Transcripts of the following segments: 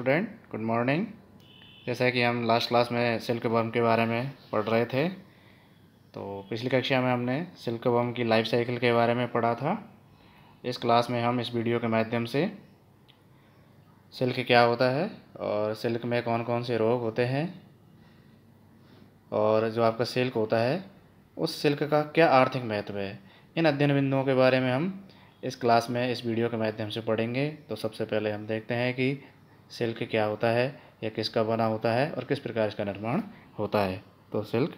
student good morning जैसा कि हम लास्ट क्लास में सिल्क बम के बारे में पढ़ रहे थे तो पिछली कक्षा में हमने सिल्क बम की लाइफ साइकिल के बारे में पढ़ा था इस क्लास में हम इस वीडियो के माध्यम से सिल्क क्या होता है और सिल्क में कौन कौन से रोग होते हैं और जो आपका सिल्क होता है उस सिल्क का क्या आर्थिक महत्व है इन अध्ययन बिंदुओं के बारे में हम इस क्लास में इस वीडियो के माध्यम से पढ़ेंगे तो सबसे पहले हम देखते हैं कि सिल्क क्या होता है या किसका बना होता है और किस प्रकार इसका निर्माण होता है तो सिल्क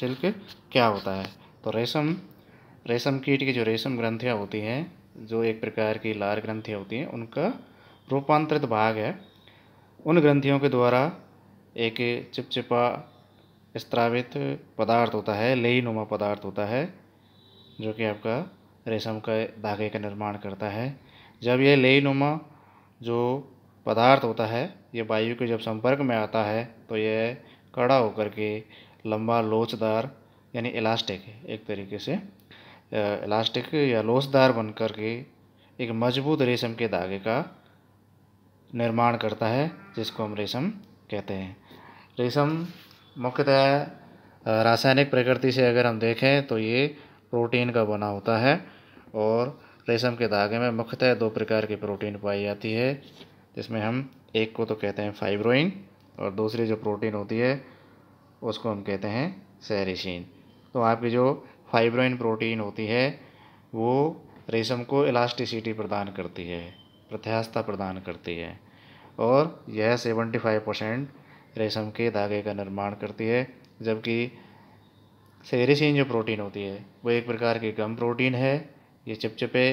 सिल्क क्या होता है तो रेशम रेशम कीट की जो रेशम ग्रंथियाँ होती हैं जो एक प्रकार की लार ग्रंथियाँ होती हैं उनका रूपांतरित भाग है उन ग्रंथियों के द्वारा एक चिपचिपा स्त्रावित पदार्थ होता है नुमा पदार्थ होता है जो कि आपका रेशम का धागे का निर्माण करता है जब यह नुमा जो पदार्थ होता है ये वायु के जब संपर्क में आता है तो यह कड़ा होकर के लंबा लोचदार यानी इलास्टिक एक तरीके से इलास्टिक या लोचदार बन कर के एक मजबूत रेशम के धागे का निर्माण करता है जिसको हम रेशम कहते हैं रेशम मुख्यतः रासायनिक प्रकृति से अगर हम देखें तो ये प्रोटीन का बना होता है और रेशम के धागे में मुख्यतः दो प्रकार की प्रोटीन पाई जाती है जिसमें हम एक को तो कहते हैं फाइब्रोइन और दूसरी जो प्रोटीन होती है उसको हम कहते हैं सैरिशीन तो आपकी जो फाइब्रोइन प्रोटीन होती है वो रेशम को इलास्टिसिटी प्रदान करती है प्रत्यास्थता प्रदान करती है और यह सेवेंटी फाइव परसेंट रेशम के धागे का निर्माण करती है जबकि सेरेसिन जो प्रोटीन होती है वो एक प्रकार की गम प्रोटीन है ये चिपचिपे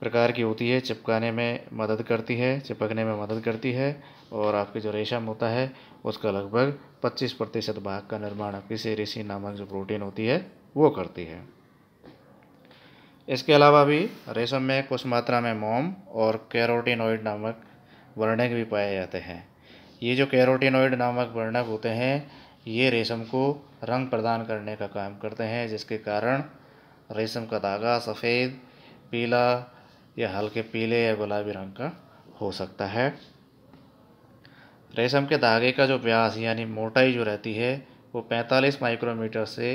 प्रकार की होती है चिपकाने में मदद करती है चिपकने में मदद करती है और आपके जो रेशम होता है उसका लगभग 25 प्रतिशत भाग का निर्माण आपकी सेरेसी नामक जो प्रोटीन होती है वो करती है इसके अलावा भी रेशम में कुछ मात्रा में मोम और कैरोटीनोइड नामक वर्णक भी पाए जाते हैं ये जो कैरोटीनोइड नामक वर्णक होते हैं ये रेशम को रंग प्रदान करने का काम करते हैं जिसके कारण रेशम का धागा सफ़ेद पीला या हल्के पीले या गुलाबी रंग का हो सकता है रेशम के धागे का जो व्यास यानी मोटाई जो रहती है वो 45 माइक्रोमीटर से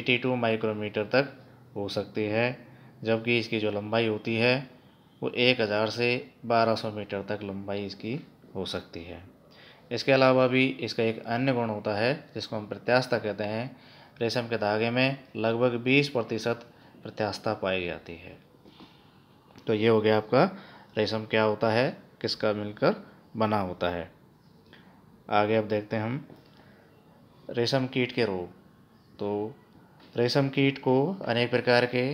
82 माइक्रोमीटर तक हो सकती है जबकि इसकी जो लंबाई होती है वो 1000 से 1200 मीटर तक लंबाई इसकी हो सकती है इसके अलावा भी इसका एक अन्य गुण होता है जिसको हम प्रत्यास्था कहते हैं रेशम के धागे में लगभग 20 प्रतिशत प्रत्यास्था पाई जाती है तो ये हो गया आपका रेशम क्या होता है किसका मिलकर बना होता है आगे अब देखते हैं हम रेशम कीट के रोग तो रेशम कीट को अनेक प्रकार के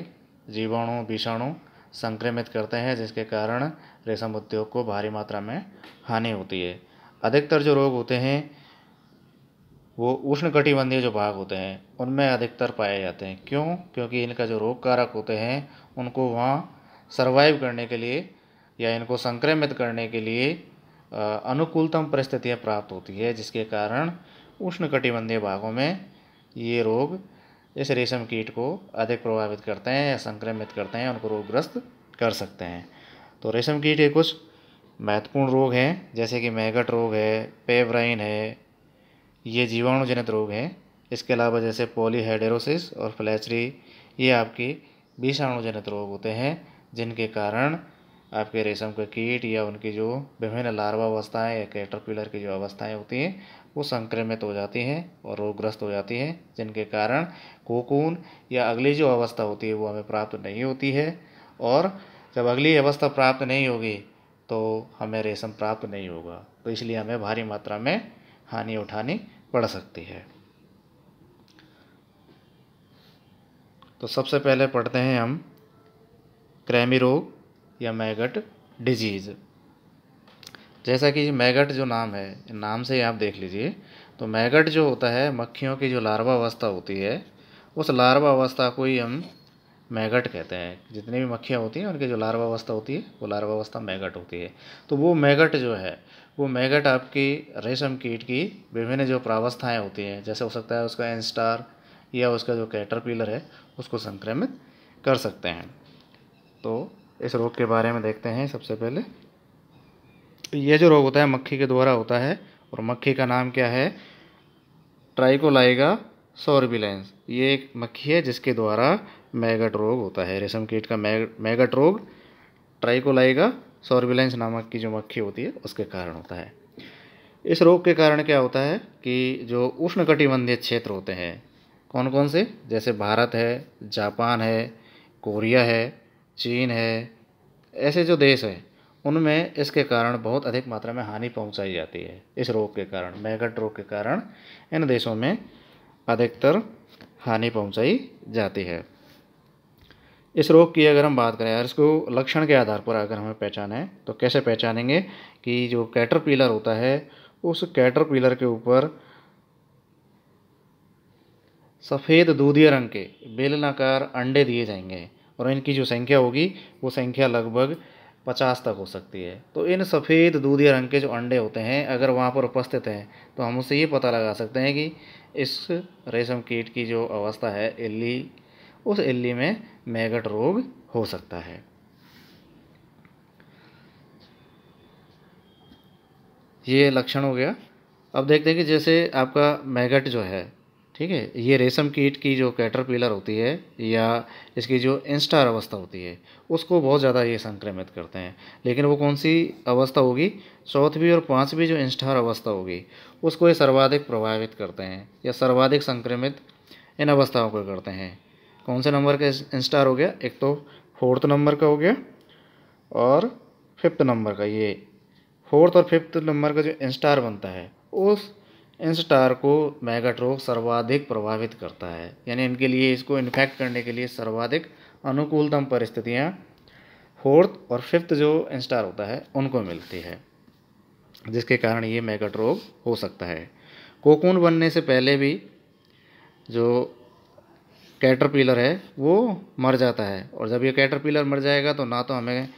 जीवाणु विषाणु संक्रमित करते हैं जिसके कारण रेशम उद्योग को भारी मात्रा में हानि होती है अधिकतर जो रोग होते हैं वो उष्ण कटिबंधीय जो भाग होते हैं उनमें अधिकतर पाए जाते हैं क्यों क्योंकि इनका जो रोग कारक होते हैं उनको वहाँ सर्वाइव करने के लिए या इनको संक्रमित करने के लिए अनुकूलतम परिस्थितियाँ प्राप्त होती है जिसके कारण उष्ण कटिबंधीय भागों में ये रोग इस रेशम कीट को अधिक प्रभावित करते हैं या संक्रमित करते हैं उनको रोगग्रस्त कर सकते हैं तो रेशम कीट के कुछ महत्वपूर्ण रोग हैं जैसे कि मैगट रोग है पेवराइन है ये जीवाणुजनित रोग हैं इसके अलावा जैसे पोलीहाइड्रोसिस और फ्लैचरी ये आपकी विषाणुजनित रोग होते हैं जिनके कारण आपके रेशम के कीट या उनकी जो विभिन्न लार्वा अवस्थाएं या कैटरपिलर की जो अवस्थाएं होती हैं वो संक्रमित हो जाती हैं और रोगग्रस्त हो जाती हैं जिनके कारण कोकून या अगली जो अवस्था होती है वो हमें प्राप्त नहीं होती है और जब अगली अवस्था प्राप्त नहीं होगी तो हमें रेशम प्राप्त नहीं होगा तो इसलिए हमें भारी मात्रा में हानि उठानी पड़ सकती है तो सबसे पहले पढ़ते हैं हम क्रैमी रोग या मैगट डिजीज़ जैसा कि मैगट जो नाम है नाम से ही आप देख लीजिए तो मैगट जो होता है मक्खियों की जो लार्वा अवस्था होती है उस लार्वा अवस्था को ही हम मैगट कहते हैं जितने भी मक्खियाँ होती हैं उनकी जो लार्वावस्था होती है वो लार्वावस्था मैगट होती है तो वो मैगट जो है वो मैगट आपकी रेशम कीट की विभिन्न जो प्रावस्थाएँ होती हैं जैसे हो सकता है उसका एंस्टार या उसका जो कैटरपीलर है उसको संक्रमित कर सकते हैं तो इस रोग के बारे में देखते हैं सबसे पहले ये जो रोग होता है मक्खी के द्वारा होता है और मक्खी का नाम क्या है ट्राइकोलाइगा सोरबिलेंस ये एक मक्खी है जिसके द्वारा मैगट रोग होता है रेशम कीट का मैगट रोग ट्राइकोलाइगा सॉर्बिलेंस नामक की जो मक्खी होती है उसके कारण होता है इस रोग के कारण क्या होता है कि जो उष्णकटिबंधीय क्षेत्र होते हैं कौन कौन से जैसे भारत है जापान है कोरिया है चीन है ऐसे जो देश हैं उनमें इसके कारण बहुत अधिक मात्रा में हानि पहुंचाई जाती है इस रोग के कारण मैगट रोग के कारण इन देशों में अधिकतर हानि पहुंचाई जाती है इस रोग की अगर हम बात करें यार इसको लक्षण के आधार पर अगर हमें है तो कैसे पहचानेंगे कि जो कैटर होता है उस कैटर के ऊपर सफ़ेद दूधिया रंग के बेलनाकार अंडे दिए जाएंगे और इनकी जो संख्या होगी वो संख्या लगभग पचास तक हो सकती है तो इन सफ़ेद दूधिया रंग के जो अंडे होते हैं अगर वहाँ पर उपस्थित हैं तो हम उससे ये पता लगा सकते हैं कि इस रेशम कीट की जो अवस्था है इली उस इल्ली में मैगट रोग हो सकता है ये लक्षण हो गया अब देखते हैं कि जैसे आपका मैगट जो है ठीक है ये रेशम कीट की जो कैटरपिलर होती है या इसकी जो इंस्टार अवस्था होती है उसको बहुत ज़्यादा ये संक्रमित करते हैं लेकिन वो कौन सी अवस्था होगी चौथवीं और पाँचवीं जो इंस्टार अवस्था होगी उसको ये सर्वाधिक प्रभावित करते हैं या सर्वाधिक संक्रमित इन अवस्थाओं को करते हैं कौन से नंबर का इंस्टार हो गया एक तो फोर्थ नंबर का हो गया और फिफ्थ नंबर का ये फोर्थ और फिफ्थ नंबर का जो इंस्टार बनता है उस इंस्टार को मैगाट्रोक सर्वाधिक प्रभावित करता है यानी इनके लिए इसको इन्फेक्ट करने के लिए सर्वाधिक अनुकूलतम परिस्थितियाँ फोर्थ और फिफ्थ जो इंस्टार होता है उनको मिलती है जिसके कारण ये मैगट रोग हो सकता है कोकून बनने से पहले भी जो कैटरपिलर है वो मर जाता है और जब ये कैटरपिलर मर जाएगा तो ना तो हमें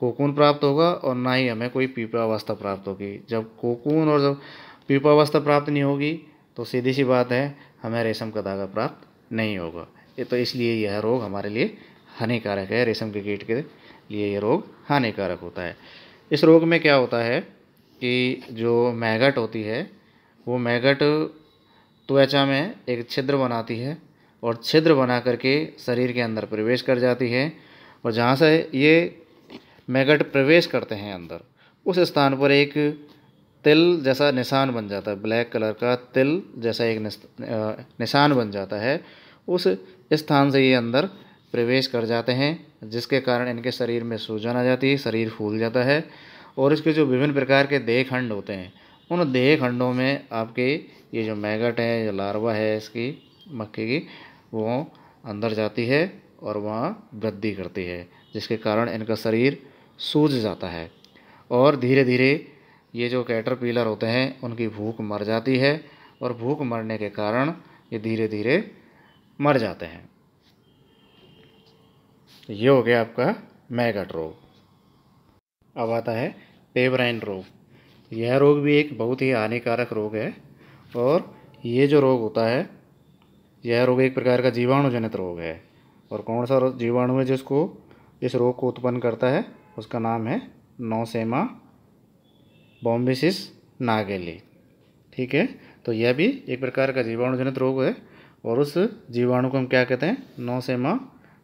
कोकून प्राप्त होगा और ना ही हमें कोई पीपावस्था प्राप्त होगी जब कोकून और जब पीपावस्था प्राप्त नहीं होगी तो सीधी सी बात है हमें रेशम का धागा प्राप्त नहीं होगा ये तो इसलिए यह रोग हमारे लिए हानिकारक है रेशम के कीट के लिए यह रोग हानिकारक होता है इस रोग में क्या होता है कि जो मैगट होती है वो मैगट त्वचा में एक छिद्र बनाती है और छिद्र बना करके शरीर के अंदर प्रवेश कर जाती है और जहाँ से ये मैगट प्रवेश करते हैं अंदर उस स्थान पर एक तिल जैसा निशान बन जाता है ब्लैक कलर का तिल जैसा एक निशान बन जाता है उस स्थान से ये अंदर प्रवेश कर जाते हैं जिसके कारण इनके शरीर में सूजन आ जाती है शरीर फूल जाता है और इसके जो विभिन्न प्रकार के देह खंड होते हैं उन देह खंडों में आपके ये जो मैगट है जो लार्वा है इसकी मक्खी की वो अंदर जाती है और वहाँ वृद्धि करती है जिसके कारण इनका शरीर सूज जाता है और धीरे धीरे ये जो कैटर पीलर होते हैं उनकी भूख मर जाती है और भूख मरने के कारण ये धीरे धीरे मर जाते हैं ये हो गया आपका मैगट रोग अब आता है पेबराइन रोग यह रोग भी एक बहुत ही हानिकारक रोग है और ये जो रोग होता है यह रोग एक प्रकार का जीवाणु जनित रोग है और कौन सा जीवाणु है जिसको इस रोग को उत्पन्न करता है उसका नाम है नौसेमा बॉम्बिसिस नागेली ठीक है तो यह भी एक प्रकार का जीवाणु जनित रोग है और उस जीवाणु को हम क्या कहते हैं नौसेमा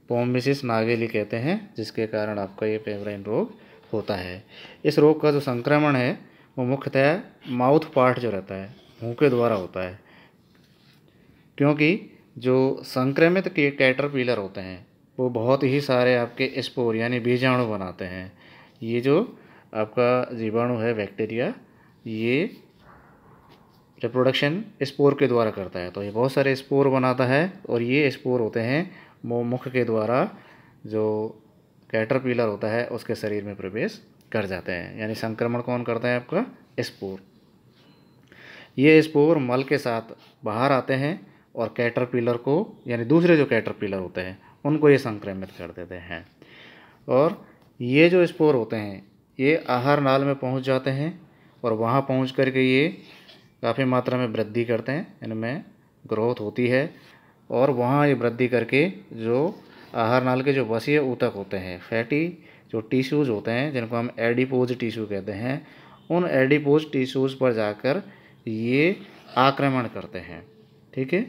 पोम्बिसिस नागेली कहते हैं जिसके कारण आपका ये पेवराइन रोग होता है इस रोग का जो संक्रमण है वो मुख्यतः माउथ पार्ट जो रहता है मुँह के द्वारा होता है क्योंकि जो संक्रमित के कैटरपिलर होते हैं वो बहुत ही सारे आपके स्पोर यानी बीजाणु बनाते हैं ये जो आपका जीवाणु है बैक्टीरिया ये रिप्रोडक्शन स्पोर के द्वारा करता है तो ये बहुत सारे स्पोर बनाता है और ये स्पोर होते हैं वो मुख के द्वारा जो कैटरपिलर होता है उसके शरीर में प्रवेश कर जाते हैं यानी संक्रमण कौन करता है आपका स्पोर ये स्पोर मल के साथ बाहर आते हैं और कैटरपिलर को यानी दूसरे जो कैटरपिलर होते हैं उनको ये संक्रमित कर देते हैं और ये जो स्पोर होते हैं ये आहार नाल में पहुंच जाते हैं और वहाँ पहुंच करके ये काफ़ी मात्रा में वृद्धि करते हैं इनमें ग्रोथ होती है और वहाँ ये वृद्धि करके जो आहार नाल के जो वसीय ऊतक होते हैं फैटी जो टिश्यूज होते हैं जिनको हम एडिपोज टिश्यू कहते हैं उन एडिपोज टिश्यूज़ पर जाकर ये आक्रमण करते हैं ठीक है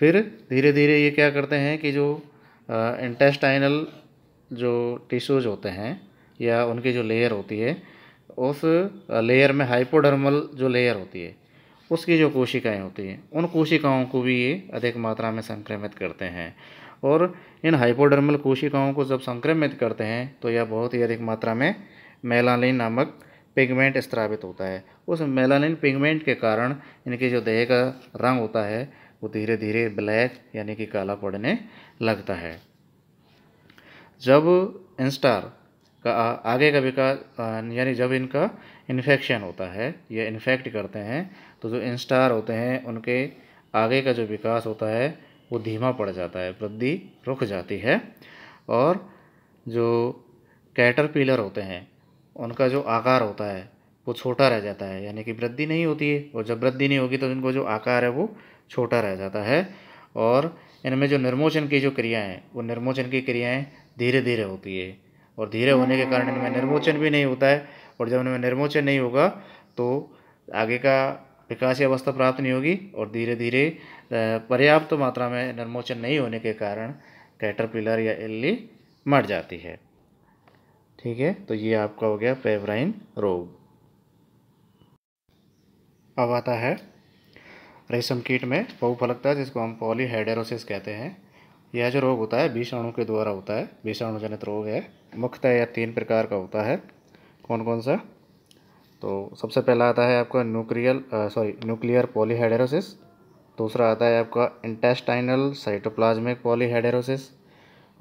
फिर धीरे धीरे ये क्या करते हैं कि जो इंटेस्टाइनल जो टिश्यूज होते हैं या उनकी जो लेयर होती है उस लेयर में हाइपोडर्मल जो लेयर होती है उसकी जो कोशिकाएं होती हैं उन कोशिकाओं को भी ये अधिक मात्रा में संक्रमित करते हैं और इन हाइपोडर्मल कोशिकाओं को जब संक्रमित करते हैं तो यह बहुत ही अधिक मात्रा में मेलानिन नामक पिगमेंट स्त्रावित होता है उस मेलानिन पिगमेंट के कारण इनके जो देह का रंग होता है वो धीरे धीरे ब्लैक यानी कि काला पड़ने लगता है जब इंस्टार का आगे का विकास यानी जब इनका इन्फेक्शन होता है या इन्फेक्ट करते हैं तो जो इंस्टार होते हैं उनके आगे का जो विकास होता है वो धीमा पड़ जाता है वृद्धि रुक जाती है और जो कैटर होते हैं उनका जो आकार होता है वो छोटा रह जाता है यानी कि वृद्धि नहीं होती है और जब वृद्धि नहीं होगी तो इनको जो आकार है वो छोटा रह जाता है और इनमें जो निर्मोचन की जो क्रियाएँ हैं वो निर्मोचन की क्रियाएँ धीरे धीरे होती है और धीरे होने के कारण इनमें निर्मोचन भी नहीं होता है और जब इनमें निर्मोचन नहीं होगा तो आगे का विकास अवस्था प्राप्त नहीं होगी और धीरे धीरे पर्याप्त मात्रा में निर्मोचन नहीं होने के कारण कैटरपिलर या इल्ली मर जाती है ठीक है तो ये आपका हो गया फेवराइन रोग अब आता है रेशम कीट में बहुफलकता जिसको हम पॉलीहाइडेरोसिस कहते हैं यह जो रोग होता है विषाणु के द्वारा होता है विषाणुजनित रोग है मुख्यतः यह तीन प्रकार का होता है कौन कौन सा तो सबसे पहला आता है आपका न्यूक्लियल सॉरी न्यूक्लियर पॉलीहाइडेरोसिस दूसरा आता है आपका इंटेस्टाइनल साइटोप्लाज्मिक पॉलीहाइडेरोसिस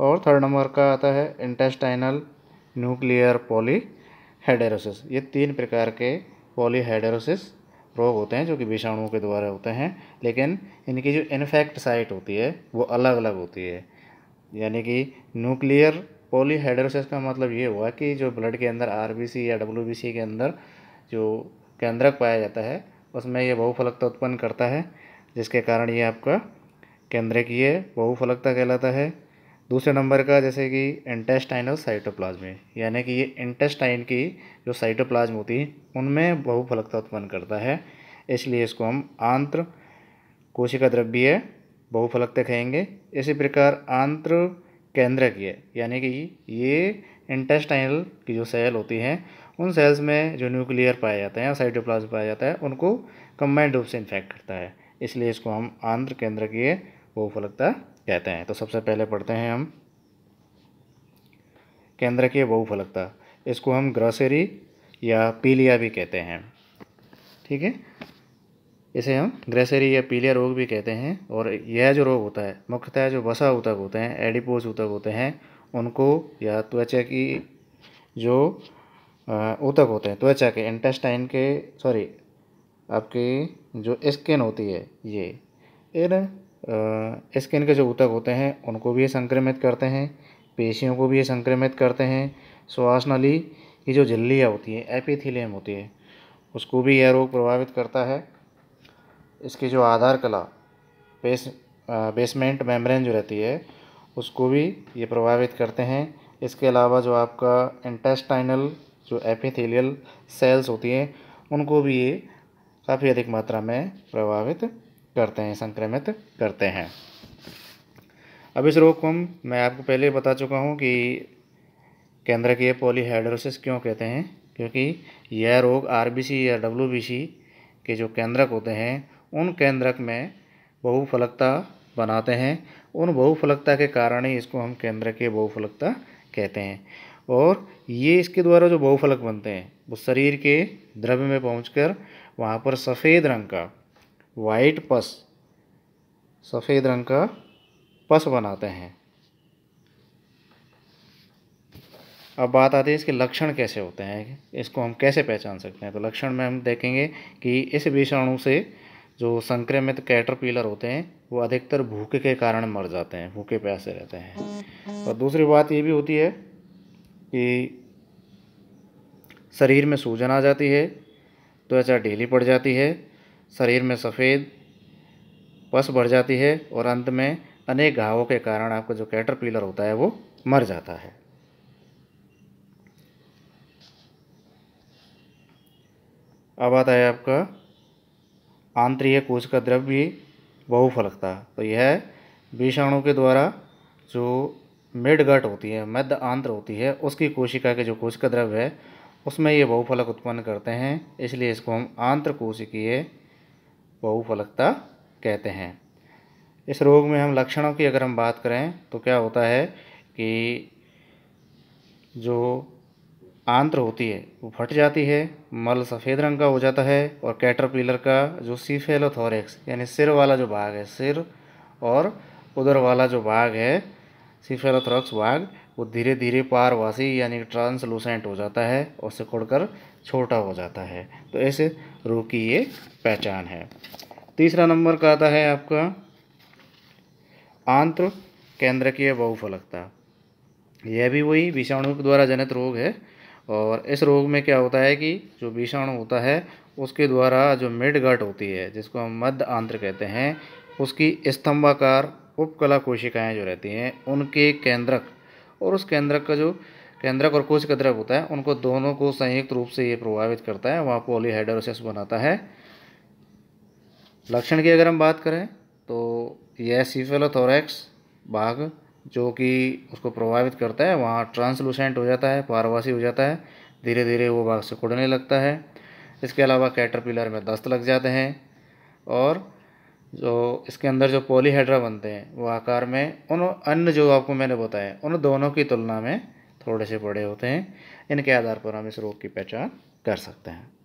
और थर्ड नंबर का आता है इंटेस्टाइनल न्यूक्लियर पॉलीहेडेरोसिस ये तीन प्रकार के पॉलीहेडेरोसिस रोग होते हैं जो कि विषाणुओं के द्वारा होते हैं लेकिन इनकी जो इन्फेक्ट साइट होती है वो अलग अलग होती है यानी कि न्यूक्लियर पॉलीहेड्रोसिस का मतलब ये हुआ कि जो ब्लड के अंदर आर या डब्ल्यू के अंदर जो केंद्रक पाया जाता है उसमें यह बहुफलकता उत्पन्न करता है जिसके कारण ये आपका केंद्रकीय बहुफलकता कहलाता है दूसरे नंबर का जैसे कि इंटेस्टाइन और साइटोप्लाज्म यानी कि ये इंटेस्टाइन की जो साइटोप्लाज्म होती है उनमें बहुफलकता उत्पन्न करता है इसलिए इसको हम आंत्र कोशिका द्रव्य बहुफलकता कहेंगे इसी प्रकार आंत्र की है यानी कि ये इंटेस्टाइनल की जो सेल होती हैं उन सेल्स में जो न्यूक्लियर पाए जाते हैं साइटोप्लाज्म पाया जाता है उनको कम्बाइंड रूप से इन्फेक्ट करता है इसलिए इसको हम आंध्र केंद्र की वो बहुफलकता कहते हैं तो सबसे पहले पढ़ते हैं हम केंद्र के बहुफलकता इसको हम ग्रॉसरी या पीलिया भी कहते हैं ठीक है इसे हम ग्रेसेरी या पीलिया रोग भी कहते हैं और यह जो रोग होता है मुख्यतः जो वसा ऊतक होते हैं एडिपोज ऊतक होते हैं उनको या त्वचा की जो ऊतक होते हैं त्वचा के इंटेस्टाइन के सॉरी आपकी जो स्किन होती है ये इन स्किन के जो ऊतक होते हैं उनको भी ये संक्रमित करते हैं पेशियों को भी ये संक्रमित करते हैं श्वास नली की जो झिल्लियाँ होती है एपिथिलियम होती है उसको भी यह रोग प्रभावित करता है इसकी जो आधार कला बेस बेसमेंट मेम्ब्रेन जो रहती है उसको भी ये प्रभावित करते हैं इसके अलावा जो आपका इंटेस्टाइनल जो एपिथेलियल सेल्स होती हैं उनको भी ये काफ़ी अधिक मात्रा में प्रभावित करते हैं संक्रमित करते हैं अब इस रोग को हम मैं आपको पहले बता चुका हूँ कि केंद्र की पोलीहाइड्रोसिस क्यों कहते हैं क्योंकि यह रोग आरबीसी या डब्ल्यूबीसी के जो केंद्रक होते हैं उन केंद्रक में बहुफलकता बनाते हैं उन बहुफलकता के कारण ही इसको हम केंद्र की बहुफलकता कहते हैं और ये इसके द्वारा जो बहुफलक बनते हैं वो शरीर के द्रव्य में पहुंचकर वहाँ पर सफ़ेद रंग का वाइट पस सफ़ेद रंग का पस बनाते हैं अब बात आती है इसके लक्षण कैसे होते हैं इसको हम कैसे पहचान सकते हैं तो लक्षण में हम देखेंगे कि इस विषाणु से जो संक्रमित कैटरपिलर होते हैं वो अधिकतर भूखे के कारण मर जाते हैं भूखे प्यासे रहते हैं और दूसरी बात ये भी होती है कि शरीर में सूजन आ जाती है त्वचा ढीली पड़ जाती है शरीर में सफ़ेद पस बढ़ जाती है और अंत में अनेक घावों के कारण आपका जो कैटरपिलर होता है वो मर जाता है अब आता है आपका आंतरिक कोश का द्रव्य बहुफलकता तो यह विषाणु के द्वारा जो मिड गट होती है मध्य आंत्र होती है उसकी कोशिका के जो कोशिका द्रव्य है उसमें ये बहुफलक उत्पन्न करते हैं इसलिए इसको हम आंत्र कोशिकीय बहुफलकता कहते हैं इस रोग में हम लक्षणों की अगर हम बात करें तो क्या होता है कि जो आंत्र होती है वो फट जाती है मल सफ़ेद रंग का हो जाता है और कैटरपिलर का जो सीफेलोथोरेक्स यानी सिर वाला जो भाग है सिर और उधर वाला जो भाग है सीफेलोथोरक्स भाग वो धीरे धीरे पारवासी यानी ट्रांसलूसेंट हो जाता है और सिकुड़ कर छोटा हो जाता है तो ऐसे रो की ये पहचान है तीसरा नंबर का आता है आपका आंत्र केंद्र की बहुफलकता यह भी वही विषाणु के द्वारा जनित रोग है और इस रोग में क्या होता है कि जो विषाणु होता है उसके द्वारा जो मिड गट होती है जिसको हम मध्य आंत्र कहते हैं उसकी स्तंभाकार उपकला कोशिकाएं जो रहती हैं उनके केंद्रक और उस केंद्रक का जो केंद्रक और कुछ केंद्रक होता है उनको दोनों को संयुक्त रूप से ये प्रभावित करता है वहाँ पोलीहाइड्रोसिस बनाता है लक्षण की अगर हम बात करें तो यह सीफेलोथोरैक्स भाग जो कि उसको प्रभावित करता है वहाँ ट्रांसलूसेंट हो जाता है पारवासी हो जाता है धीरे धीरे वो भाग कुड़ने लगता है इसके अलावा कैटरपिलर में दस्त लग जाते हैं और जो इसके अंदर जो पोलीहाइड्रा बनते हैं वो आकार में उन अन्य जो आपको मैंने बताया उन दोनों की तुलना में थोड़े से बड़े होते हैं इनके आधार पर हम इस रोग की पहचान कर सकते हैं